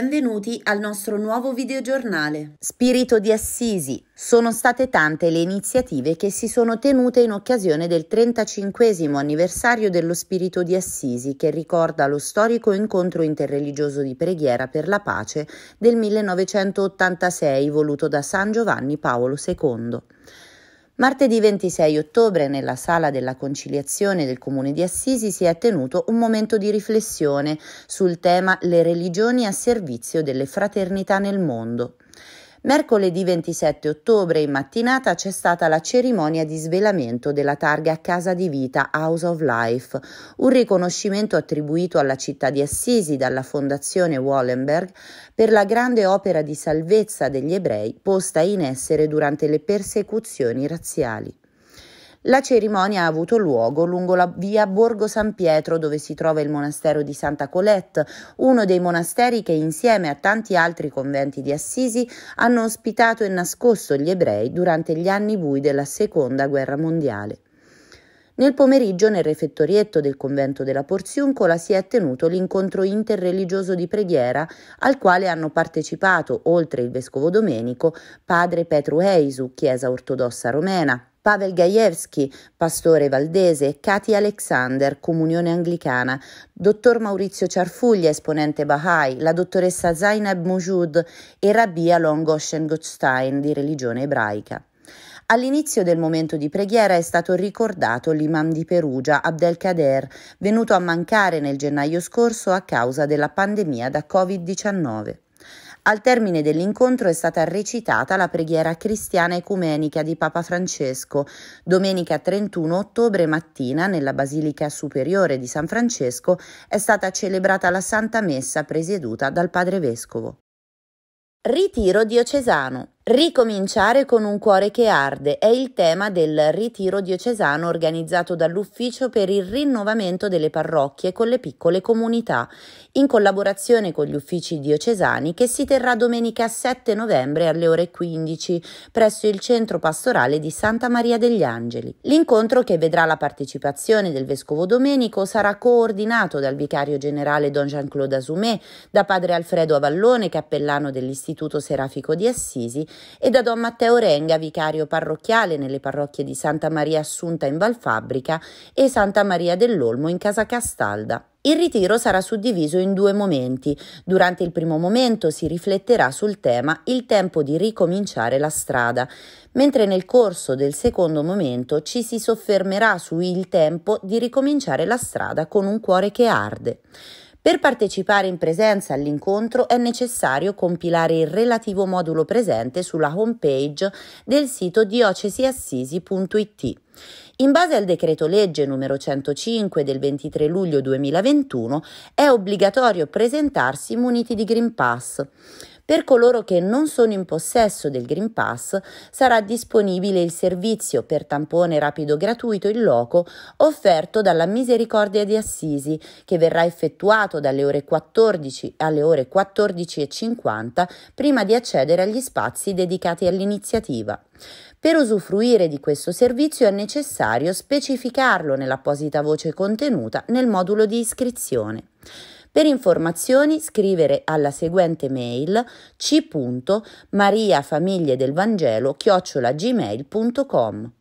benvenuti al nostro nuovo videogiornale. Spirito di Assisi. Sono state tante le iniziative che si sono tenute in occasione del 35 anniversario dello Spirito di Assisi che ricorda lo storico incontro interreligioso di preghiera per la pace del 1986 voluto da San Giovanni Paolo II. Martedì 26 ottobre nella sala della conciliazione del comune di Assisi si è tenuto un momento di riflessione sul tema le religioni a servizio delle fraternità nel mondo. Mercoledì 27 ottobre in mattinata c'è stata la cerimonia di svelamento della targa Casa di Vita House of Life, un riconoscimento attribuito alla città di Assisi dalla Fondazione Wallenberg per la grande opera di salvezza degli ebrei posta in essere durante le persecuzioni razziali. La cerimonia ha avuto luogo lungo la via Borgo San Pietro dove si trova il monastero di Santa Colette, uno dei monasteri che insieme a tanti altri conventi di Assisi hanno ospitato e nascosto gli ebrei durante gli anni bui della Seconda Guerra Mondiale. Nel pomeriggio nel refettorietto del convento della Porziuncola si è tenuto l'incontro interreligioso di preghiera al quale hanno partecipato, oltre il vescovo domenico, padre Petru Eisu, Chiesa ortodossa romena, Pavel Gajewski, pastore valdese, Katy Alexander, comunione anglicana, dottor Maurizio Ciarfuglia, esponente Bahai, la dottoressa Zainab Mujud e Rabia Longoshen Gottstein di religione ebraica. All'inizio del momento di preghiera è stato ricordato l'imam di Perugia, Abdelkader, venuto a mancare nel gennaio scorso a causa della pandemia da Covid-19. Al termine dell'incontro è stata recitata la preghiera cristiana ecumenica di Papa Francesco, domenica 31 ottobre mattina nella Basilica Superiore di San Francesco è stata celebrata la Santa Messa presieduta dal Padre Vescovo. Ritiro diocesano Ricominciare con un cuore che arde è il tema del ritiro diocesano organizzato dall'Ufficio per il rinnovamento delle parrocchie con le piccole comunità, in collaborazione con gli uffici diocesani che si terrà domenica 7 novembre alle ore 15 presso il centro pastorale di Santa Maria degli Angeli. L'incontro che vedrà la partecipazione del vescovo Domenico sarà coordinato dal vicario generale Don Jean-Claude Asumé, da padre Alfredo Avallone, cappellano dell'Istituto Serafico di Assisi, e da Don Matteo Renga, vicario parrocchiale nelle parrocchie di Santa Maria Assunta in Valfabbrica e Santa Maria dell'Olmo in Casa Castalda. Il ritiro sarà suddiviso in due momenti. Durante il primo momento si rifletterà sul tema Il tempo di ricominciare la strada, mentre nel corso del secondo momento ci si soffermerà su Il tempo di ricominciare la strada con un cuore che arde. Per partecipare in presenza all'incontro è necessario compilare il relativo modulo presente sulla homepage del sito diocesiassisi.it. In base al decreto legge numero 105 del 23 luglio 2021 è obbligatorio presentarsi muniti di Green Pass. Per coloro che non sono in possesso del Green Pass sarà disponibile il servizio per tampone rapido gratuito in loco offerto dalla Misericordia di Assisi, che verrà effettuato dalle ore 14 alle ore 14.50 prima di accedere agli spazi dedicati all'iniziativa. Per usufruire di questo servizio è necessario specificarlo nell'apposita voce contenuta nel modulo di iscrizione. Per informazioni scrivere alla seguente mail c.mariafamiglie chiocciolagmail.com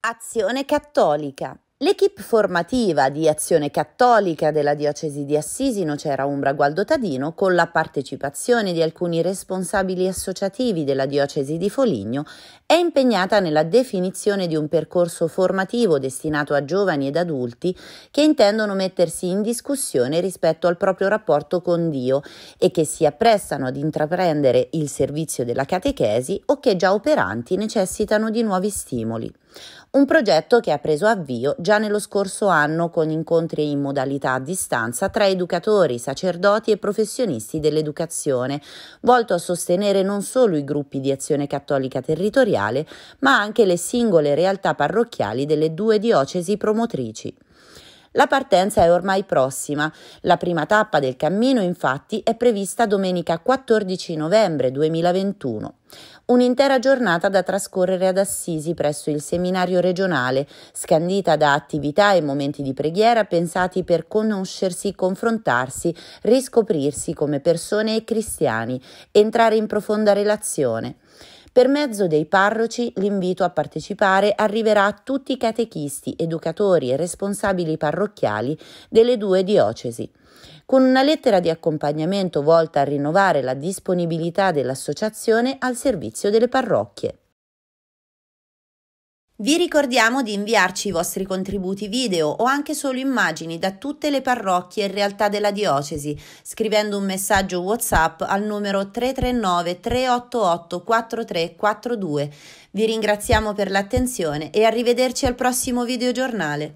Azione Cattolica L'equipe formativa di Azione Cattolica della Diocesi di Assisi, Nocera Umbra Gualdo Tadino con la partecipazione di alcuni responsabili associativi della Diocesi di Foligno è impegnata nella definizione di un percorso formativo destinato a giovani ed adulti che intendono mettersi in discussione rispetto al proprio rapporto con Dio e che si apprestano ad intraprendere il servizio della catechesi o che già operanti necessitano di nuovi stimoli. Un progetto che ha preso avvio già nello scorso anno con incontri in modalità a distanza tra educatori, sacerdoti e professionisti dell'educazione, volto a sostenere non solo i gruppi di azione cattolica territoriale, ma anche le singole realtà parrocchiali delle due diocesi promotrici. La partenza è ormai prossima. La prima tappa del cammino infatti è prevista domenica 14 novembre 2021. Un'intera giornata da trascorrere ad Assisi presso il seminario regionale, scandita da attività e momenti di preghiera pensati per conoscersi, confrontarsi, riscoprirsi come persone e cristiani, entrare in profonda relazione. Per mezzo dei parroci l'invito a partecipare arriverà a tutti i catechisti, educatori e responsabili parrocchiali delle due diocesi. Con una lettera di accompagnamento volta a rinnovare la disponibilità dell'associazione al servizio delle parrocchie. Vi ricordiamo di inviarci i vostri contributi video o anche solo immagini da tutte le parrocchie e realtà della diocesi scrivendo un messaggio WhatsApp al numero 339 388 4342. Vi ringraziamo per l'attenzione e arrivederci al prossimo video giornale.